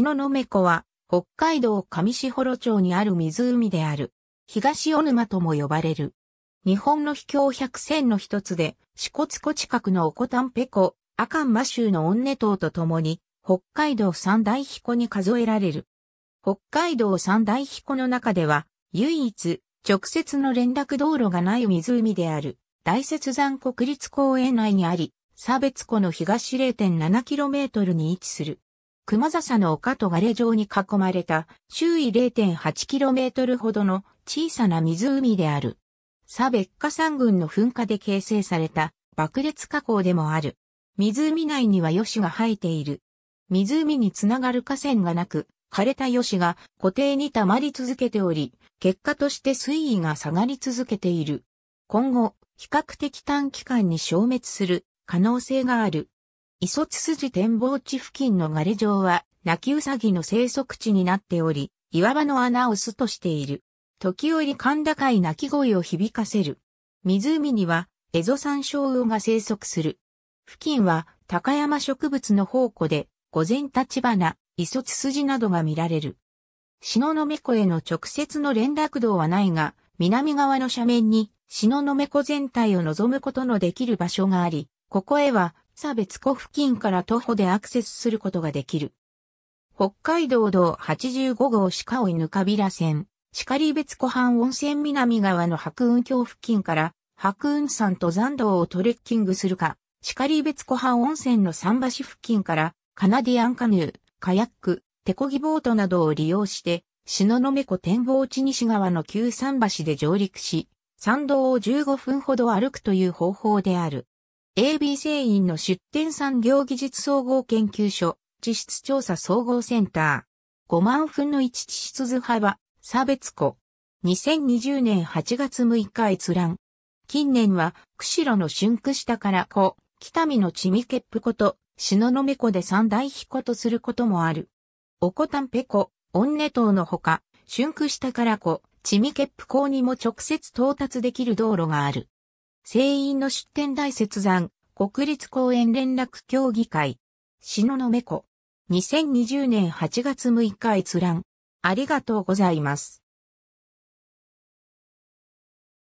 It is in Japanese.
飲め湖は、北海道上士幌町にある湖である。東小沼とも呼ばれる。日本の秘境百選の一つで、支笏湖近くのオコタンペ湖、阿寒摩州のオンネ島とともに、北海道三大彦に数えられる。北海道三大彦の中では、唯一、直接の連絡道路がない湖である、大雪山国立公園内にあり、差別湖の東 0.7km に位置する。熊笹の丘とガレ状に囲まれた周囲 0.8km ほどの小さな湖である。サベッカ山群の噴火で形成された爆裂火口でもある。湖内にはヨシが生えている。湖につながる河川がなく、枯れたヨシが湖底に溜まり続けており、結果として水位が下がり続けている。今後、比較的短期間に消滅する可能性がある。磯津筋展望地付近のガレ状は、泣きウサギの生息地になっており、岩場の穴を巣としている。時折甲高い鳴き声を響かせる。湖には、エゾ山椒魚が生息する。付近は、高山植物の宝庫で、午前立花、磯ツ筋などが見られる。篠の湖への直接の連絡道はないが、南側の斜面に、篠の湖全体を望むことのできる場所があり、ここへは、差別湖付近から徒歩でアクセスすることができる。北海道道85号鹿追ぬかびら線、鹿里別湖畔温泉南側の白雲峡付近から白雲山登山道をトレッキングするか、鹿里別湖畔温泉の桟橋付近からカナディアンカヌー、カヤック、手漕ぎボートなどを利用して、篠の目湖展望地西側の旧桟橋で上陸し、山道を15分ほど歩くという方法である。AB 製品の出展産業技術総合研究所、地質調査総合センター。5万分の1地質図幅、差別湖。2020年8月6日閲覧。近年は、釧路の春区下から湖、北見のちみケップ湖と、篠の目湖で三大彦とすることもある。おこたんぺ湖、温根島のほか、春区下から湖、ちみケップ港にも直接到達できる道路がある。聖員の出展大雪山、国立公園連絡協議会、篠のめこ。2020年8月6日閲覧。ありがとうございます。